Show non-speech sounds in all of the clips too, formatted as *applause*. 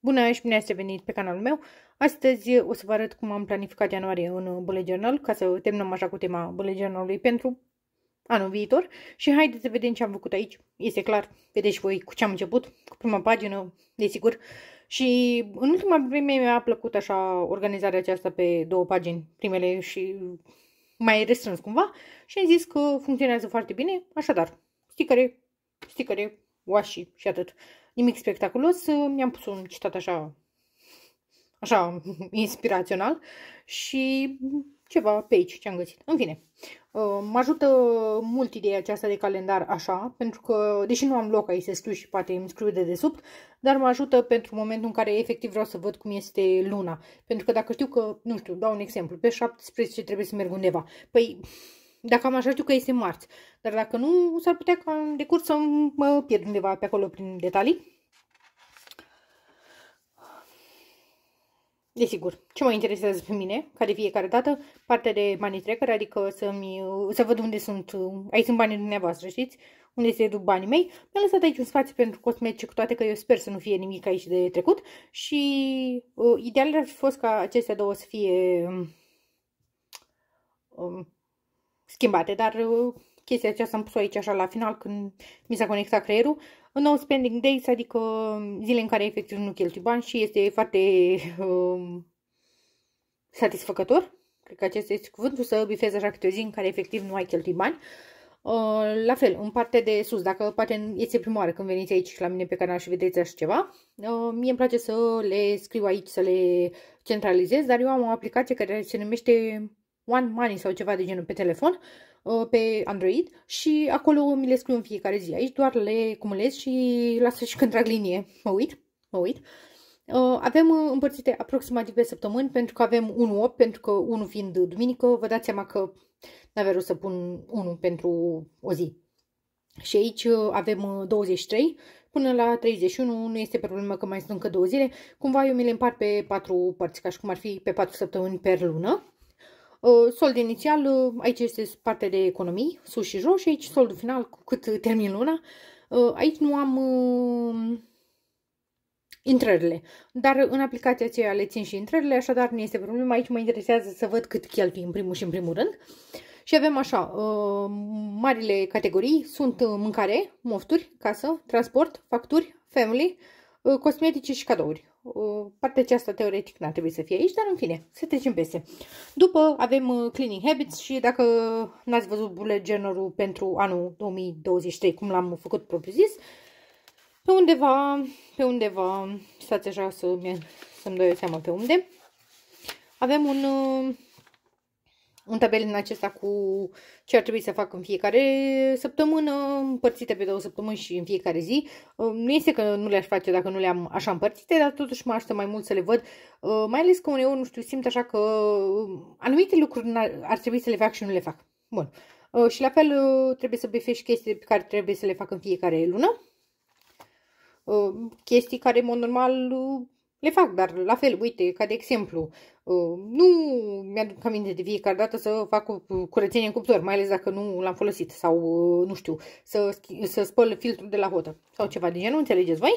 Bună și bine ați venit pe canalul meu! Astăzi o să vă arăt cum am planificat ianuarie în bullet journal, ca să terminăm așa cu tema bullet journalului pentru anul viitor. Și haideți să vedem ce am făcut aici. Este clar, vedeți voi cu ce am început, cu prima pagină, desigur. Și în ultima vreme mi-a plăcut așa organizarea aceasta pe două pagini, primele și mai restrâns cumva. Și am zis că funcționează foarte bine, așadar, sticăre, sticăre, washi și atât nimic spectaculos, mi-am pus un citat așa, așa, *laughs* inspirațional și ceva pe aici ce am găsit. În fine, uh, mă ajută mult ideea aceasta de calendar așa, pentru că, deși nu am loc aici să scriu și poate îmi scriu de desubt, dar mă ajută pentru momentul în care efectiv vreau să văd cum este luna. Pentru că dacă știu că, nu știu, dau un exemplu, pe 17 trebuie să merg undeva, păi dacă am așa știu că este marți. Dar dacă nu, s-ar putea ca în decurs să mă pierd undeva pe acolo prin detalii. Desigur, ce mă interesează pe mine, ca de fiecare dată, partea de money tracker, adică să-mi, să văd unde sunt, aici sunt banii dumneavoastră, știți? Unde se duc banii mei. Mi-am lăsat aici un spațiu pentru cosmetice, cu toate că eu sper să nu fie nimic aici de trecut. Și uh, ideal ar fi fost ca acestea două să fie um, um schimbate, dar uh, chestia aceasta am pus-o aici așa la final când mi s-a conectat creierul. În nou spending days, adică uh, zile în care efectiv nu cheltui bani și este foarte um, satisfăcător. Cred că acesta este cuvântul, să bifezi așa câte o zi în care efectiv nu ai cheltui bani. Uh, la fel, în partea de sus, dacă poate este prima oară când veniți aici la mine pe canal și vedeți așa ceva, uh, mie îmi place să le scriu aici, să le centralizez, dar eu am o aplicație care se numește One Money sau ceva de genul pe telefon, uh, pe Android și acolo mi le scriu în fiecare zi. Aici doar le cumulez și lasă și când trag linie. *laughs* Mă uit, mă uit. Uh, avem uh, împărțite aproximativ pe săptămâni pentru că avem 1-8, pentru că 1 fiind duminică, vă dați seama că n-avea rost să pun 1 pentru o zi. Și aici avem 23 până la 31, nu este problemă că mai sunt încă două zile. Cumva eu mi le împart pe patru părți, ca și cum ar fi pe patru săptămâni per lună. Ă, sold inițial, ă, aici este partea de economii, sus și jos și aici soldul final cu cât termin luna. Ă, aici nu am intrările, dar în aplicația aceea le țin și intrările, așadar nu este problemă. Aici mă interesează să văd cât cheltui în primul și în primul rând. Și avem așa, marile categorii sunt mâncare, mofturi, casă, transport, facturi, family, cosmetice și cadouri partea aceasta teoretic n-ar trebui să fie aici, dar în fine, să trecem peste. După avem uh, Cleaning Habits și dacă n-ați văzut bullet genul pentru anul 2023, cum l-am făcut propriu-zis, pe undeva, pe undeva, stați așa să-mi să dau eu seama pe unde, avem un uh, un tabel în acesta cu ce ar trebui să fac în fiecare săptămână, împărțite pe două săptămâni și în fiecare zi. Nu este că nu le-aș face dacă nu le-am așa împărțite, dar totuși mă aștept mai mult să le văd, mai ales că uneori, nu știu, simt așa că anumite lucruri ar trebui să le fac și nu le fac. Bun. Și la fel trebuie să bifești chestii pe care trebuie să le fac în fiecare lună. Chestii care, în mod normal, le fac, dar la fel, uite, ca de exemplu, uh, nu mi-aduc aminte de fiecare dată să fac curățenie în cuptor, mai ales dacă nu l-am folosit sau, uh, nu știu, să, să spăl filtrul de la hotă sau ceva de genul, înțelegeți voi?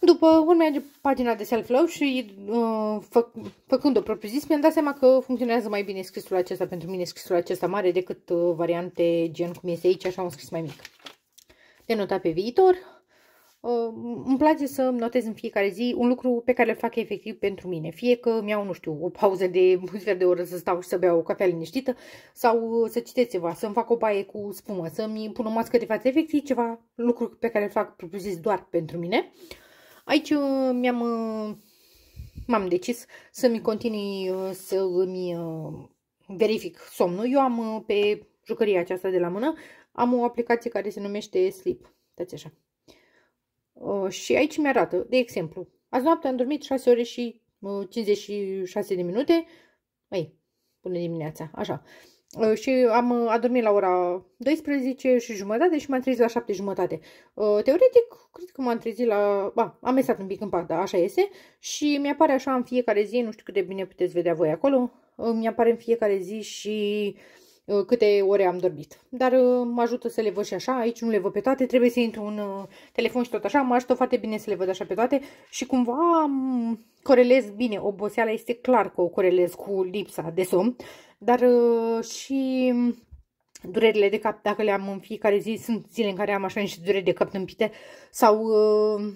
După urmează pagina de self-love și uh, fă, făcând-o propriu-zis mi-am dat seama că funcționează mai bine scrisul acesta pentru mine, scrisul acesta mare, decât uh, variante gen cum este aici, așa am scris mai mic. De nota pe viitor, Uh, îmi place să notez în fiecare zi un lucru pe care îl fac efectiv pentru mine. Fie că îmi iau, nu știu, o pauză de *laughs* un de oră să stau și să beau o cafea liniștită sau uh, să citesc ceva, să-mi fac o baie cu spumă, să-mi pun o mască de față, efectiv ceva lucru pe care îl fac propriu zis doar pentru mine. Aici uh, mi-am m-am decis să-mi continui să mi verific somnul. Eu am pe jucăria aceasta de la mână, am o aplicație care se numește Sleep. Dați așa. Uh, și aici mi-arată, de exemplu, azi noapte am dormit 6 ore și 56 uh, de minute, mai, până dimineața, așa. Uh, și am adormit la ora 12 și jumătate și m-am trezit la 7 jumătate. Teoretic, cred că m-am trezit la... Ba, am mesat un pic în pat, dar așa iese. Și mi-apare așa în fiecare zi, nu știu cât de bine puteți vedea voi acolo, mi-apare în fiecare zi și uh, Uh, câte ore am dormit. Dar uh, mă ajută să le văd și așa, aici nu le văd pe toate, trebuie să intru în uh, telefon și tot așa, mă ajută foarte bine să le văd așa pe toate și cumva corelez bine, oboseala este clar că o corelez cu lipsa de somn, dar și durerile de cap, dacă le am în fiecare zi, sunt zile în care am așa niște dureri de cap tâmpite sau uh,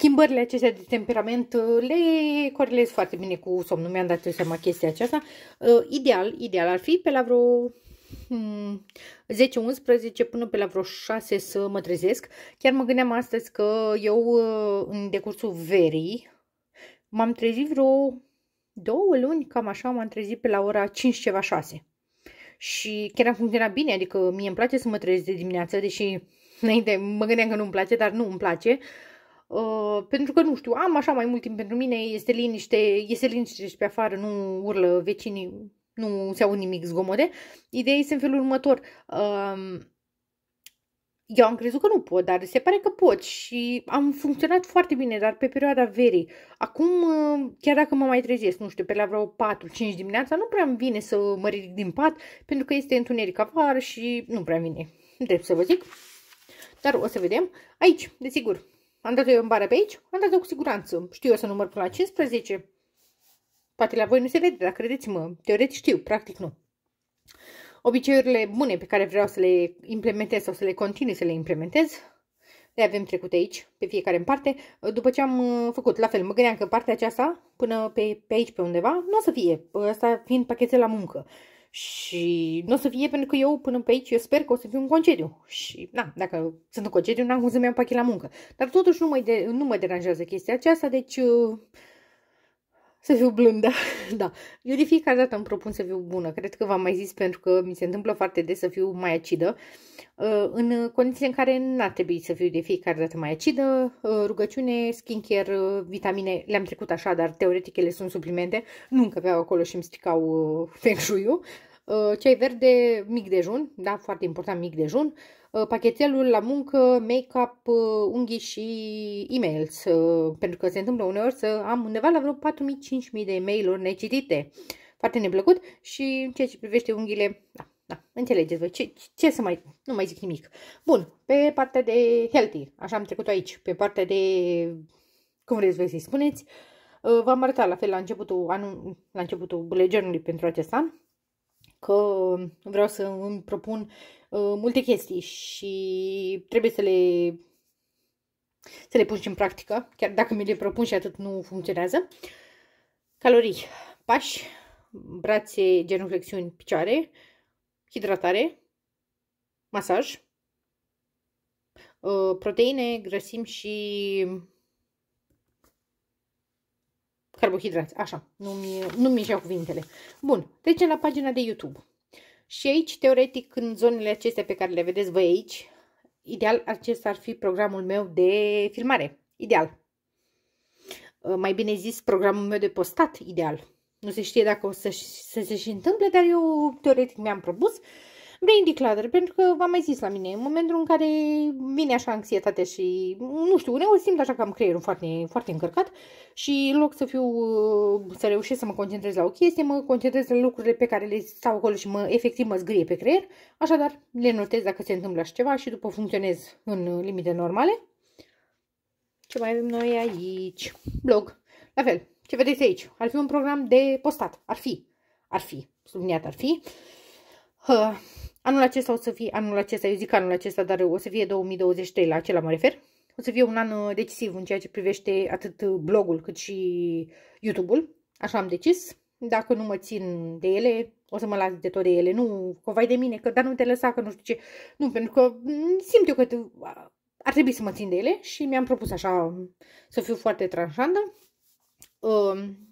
schimbările acestea de temperament uh, le corelez foarte bine cu somnul. Mi-am dat seama chestia aceasta. Uh, ideal, ideal ar fi pe la vreo 10-11 hmm, până pe la vreo 6 să mă trezesc. Chiar mă gândeam astăzi că eu uh, în decursul verii m-am trezit vreo două luni, cam așa, m-am trezit pe la ora 5 ceva 6. Și chiar am funcționat bine, adică mie îmi place să mă trezesc de dimineață, deși înainte mă gândeam că nu-mi place, dar nu îmi place. Uh, Uh, pentru că, nu știu, am așa mai mult timp pentru mine, este liniște, este liniște și pe afară, nu urlă vecinii, nu se au nimic zgomote. Ideea este în felul următor. Uh, eu am crezut că nu pot, dar se pare că pot și am funcționat foarte bine, dar pe perioada verii. Acum, uh, chiar dacă mă mai trezesc, nu știu, pe la vreo 4-5 dimineața, nu prea îmi vine să mă ridic din pat, pentru că este întuneric afară și nu prea vine. Drept să vă zic. Dar o să vedem. Aici, desigur, am dat-o eu în bară pe aici? Am dat-o cu siguranță. Știu eu să număr până la 15. Poate la voi nu se vede, dar credeți-mă, teoretic știu, practic nu. Obiceiurile bune pe care vreau să le implementez sau să le continui să le implementez, le avem trecut aici, pe fiecare în parte. După ce am uh, făcut, la fel, mă gândeam că partea aceasta, până pe, pe aici, pe undeva, nu o să fie, asta fiind pachete la muncă și nu o să fie pentru că eu până pe aici, eu sper că o să fiu în concediu. Și, na, dacă sunt în concediu, n-am cum să-mi iau pachet la muncă. Dar totuși nu mă, de, nu mă deranjează chestia aceasta, deci uh, să fiu blândă, *laughs* da. Eu de fiecare dată îmi propun să fiu bună. Cred că v-am mai zis pentru că mi se întâmplă foarte des să fiu mai acidă. Uh, în condiții în care n-ar trebui să fiu de fiecare dată mai acidă, uh, rugăciune, skincare, uh, vitamine, le-am trecut așa, dar teoretic ele sunt suplimente. Nu încăpeau acolo și îmi stricau feng shui-ul. Uh, ceai verde, mic dejun, da, foarte important, mic dejun, uh, pachetelul la muncă, make-up, uh, unghii și e-mails, pentru că se întâmplă uneori să am undeva la vreo 4.000-5.000 de e-mail-uri necitite. Foarte neplăcut și în ceea ce privește unghiile, da, da, înțelegeți voi, ce, ce să mai, nu mai zic nimic. Bun, pe partea de healthy, așa am trecut aici, pe partea de, cum vreți voi să-i spuneți, v-am arătat la fel la începutul, anul, la începutul pentru acest an, că vreau să îmi propun uh, multe chestii și trebuie să le, să le pun și în practică, chiar dacă mi le propun și atât nu funcționează. Calorii, pași, brațe, genuflexiuni, picioare, hidratare, masaj, uh, proteine, grăsimi și Carbohidrați, așa, nu-mi nu ieșeau nu cuvintele. Bun, trecem la pagina de YouTube. Și aici, teoretic, în zonele acestea pe care le vedeți voi aici, ideal, acesta ar fi programul meu de filmare. Ideal. Uh, mai bine zis, programul meu de postat, ideal. Nu se știe dacă o să, să se și întâmple, dar eu teoretic mi-am propus brain declutter, pentru că v-am mai zis la mine, în momentul în care vine așa anxietate și, nu știu, uneori simt așa că am creierul foarte, foarte încărcat și în loc să fiu, uh, să reușesc să mă concentrez la o chestie, mă concentrez la lucrurile pe care le stau acolo și mă, efectiv mă zgrie pe creier, așadar le notez dacă se întâmplă așa ceva și după funcționez în limite normale. Ce mai avem noi aici? Blog. La fel, ce vedeți aici? Ar fi un program de postat. Ar fi. Ar fi. Subliniat ar fi. Anul acesta o să fie, anul acesta, eu zic anul acesta, dar o să fie 2023, la acela mă refer. O să fie un an uh, decisiv în ceea ce privește atât uh, blogul cât și YouTube-ul. Așa am decis. Dacă nu mă țin de ele, o să mă las de tot de ele. Nu, că vai de mine, că dar nu te lăsa, că nu știu ce. Nu, pentru că mm, simt eu că ar trebui să mă țin de ele și mi-am propus așa să fiu foarte tranșandă. Um,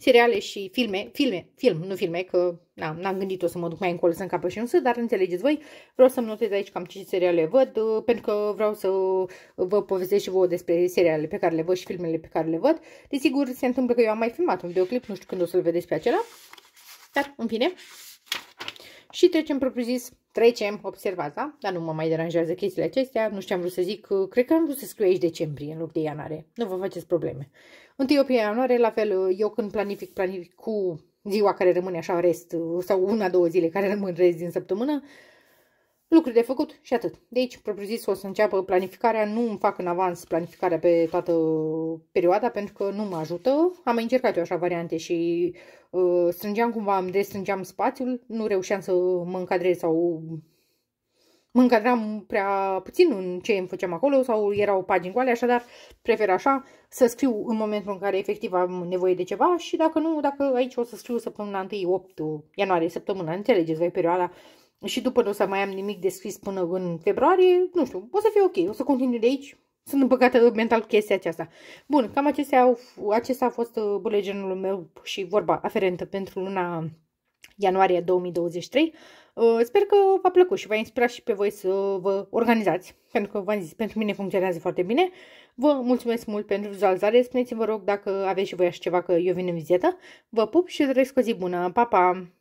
seriale și filme, filme, film, nu filme, că na, n-am gândit-o să mă duc mai încolo să încapă și nu să, dar înțelegeți voi, vreau să-mi notez aici cam ce seriale văd, uh, pentru că vreau să vă povestesc și vouă despre seriale pe care le văd și filmele pe care le văd. Desigur, se întâmplă că eu am mai filmat un videoclip, nu știu când o să-l vedeți pe acela, dar, în fine. Și trecem propriu-zis trecem, observați, da? Dar nu mă mai deranjează chestiile acestea, nu știu am vrut să zic, cred că am vrut să scriu aici decembrie în loc de ianuarie, nu vă faceți probleme. 1 ianuarie, la fel, eu când planific, planific cu ziua care rămâne așa rest, sau una, două zile care rămân rest din săptămână, uh, lucruri de făcut și atât. De aici, propriu-zis, o să înceapă planificarea. Nu îmi fac în avans planificarea pe toată perioada pentru că nu mă ajută. Am mai încercat eu așa variante și uh, strângeam cumva, îmi destrângeam spațiul, nu reușeam să mă încadrez sau mă încadram prea puțin în ce îmi făceam acolo sau erau pagini goale, așadar prefer așa să scriu în momentul în care efectiv am nevoie de ceva și dacă nu, dacă aici o să scriu săptămâna 1-8 uh, ianuarie, săptămâna, înțelegeți voi perioada și după nu o să mai am nimic de scris până în februarie, nu știu, o să fie ok, o să continui de aici. Sunt împăcată mental chestia aceasta. Bun, cam acestea au, acesta a fost uh, bulegenul meu și vorba aferentă pentru luna ianuarie 2023. Uh, sper că v-a plăcut și v-a inspirat și pe voi să vă organizați, pentru că v-am zis, pentru mine funcționează foarte bine. Vă mulțumesc mult pentru vizualizare, spuneți-vă rog dacă aveți și voi așa ceva că eu vin în vizită. Vă pup și doresc o zi bună, pa, pa!